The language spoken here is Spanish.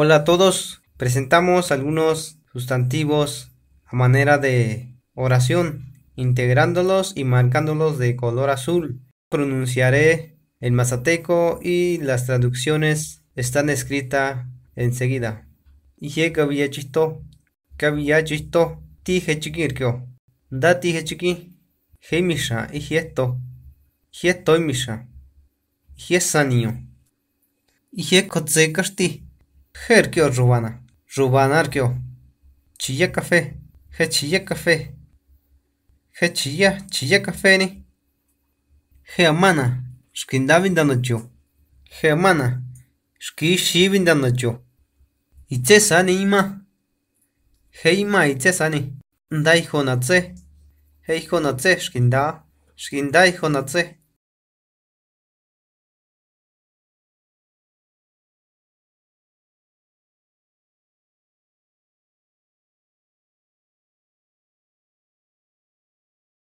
Hola a todos, presentamos algunos sustantivos a manera de oración, integrándolos y marcándolos de color azul. Pronunciaré el mazateco y las traducciones están escritas enseguida. Dije da chiqui, esto, esto Her kio Rubana. kio. Chilla café. He chilla café. He chilla chilla café ni. He He amana. Skinda Geamana. Skindavin danocho. Geamana. Skishivin danocho. sani ima. He ima Heima itsesani. Ndai honatse. Hei tse, skinda. Skinda tse.